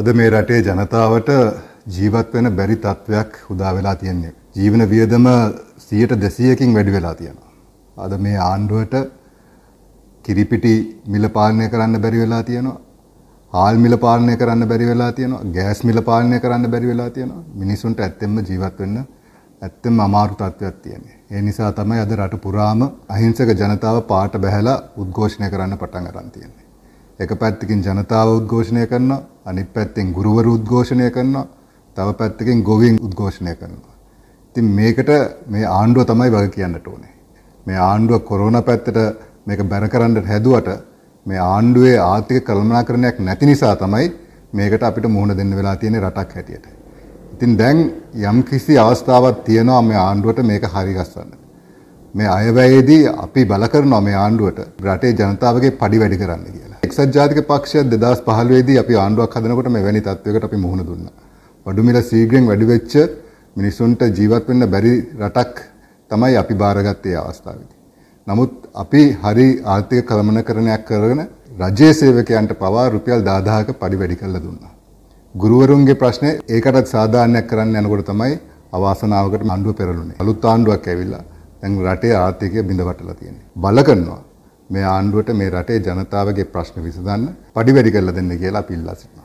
අද මේ රටේ ජනතාවට ජීවත් වෙන බැරි තත්ත්වයක් උදා වෙලා තියෙන්නේ. ජීවන වියදම 100ට 200කින් වැඩි වෙලා තියෙනවා. අද මේ ආණ්ඩුවට කිරිපිටි මිල පාලනය කරන්න බැරි වෙලා තියෙනවා. ආල් මිල පාලනය කරන්න බැරි වෙලා තියෙනවා. ගෑස් මිල පාලනය කරන්න බැරි වෙලා තියෙනවා. මිනිසුන්ට ඇත්තෙන්ම ජීවත් වෙන්න ඇත්තෙන්ම අමාරු තත්ත්වයක් තියෙනවා. ඒ නිසා තමයි අද රට පුරාම අහිංසක ජනතාව පාට බැහැලා උද්ඝෝෂණය කරන්න පටන් ගන්න තියෙන්නේ. එක පැත්තකින් ජනතාව උද්ඝෝෂණය කරනවා අනිත් පැත්තෙන් ගුරුවරු උද්ඝෝෂණය කරනවා තව පැත්තකින් ගොවීන් උද්ඝෝෂණය කරනවා. ඉතින් මේකට මේ ආණ්ඩුව තමයි වග කියන්නට ඕනේ. මේ ආණ්ඩුව කොරෝනා පැත්තට මේක බැර කරන්න හැදුවට මේ ආණ්ඩුවේ ආර්ථික කළමනාකරණයක් නැති නිසා තමයි මේකට අපිට මුහුණ දෙන්න වෙලා තියෙන රටක් හැටියට. ඉතින් දැන් යම් කිසි අවස්ථාවක් තියෙනවා මේ ආණ්ඩුවට මේක හරිගස්සන්න. මේ අයවැයේදී අපි බල කරනවා මේ ආණ්ඩුවට රටේ ජනතාවගේ පඩි වැඩි කරන්න කියලා. එක්සත් ජාතික පක්ෂය 2015 දී අපි ආණ්ඩුවක් හදනකොට මෙවැනි තත්වයකට අපි මුහුණ දුන්නා. බඩු මිල සීඝ්‍රයෙන් වැඩි වෙච්ච මිනිසුන්ට ජීවත් වෙන්න බැරි රටක් තමයි අපි බාරගත්තේ අවස්ථාවේදී. නමුත් අපි හරි ආර්ථික කළමනාකරණයක් කරගෙන රජයේ සේවකයන්ට පවා රුපියල් 10000ක පරිවැඩි කරලා දුන්නා. ගුරුවරුන්ගේ ප්‍රශ්නේ ඒකටත් සාධාරණයක් කරන්න යනකොට තමයි අවාසනාවකට ආණ්ඩුව පෙරළුනේ. අලුත් ආණ්ඩුවක් ඇවිල්ලා දැන් රටේ ආර්ථිකය බිඳවටලා තියෙනවා. බල කරනවා. මේ ආණ්ඩුවට මේ රටේ ජනතාවගේ ප්‍රශ්න විසඳන්න පඩිවැඩි කරලා දෙන්න කියලා අපි ඉල්ලා සිටිනවා.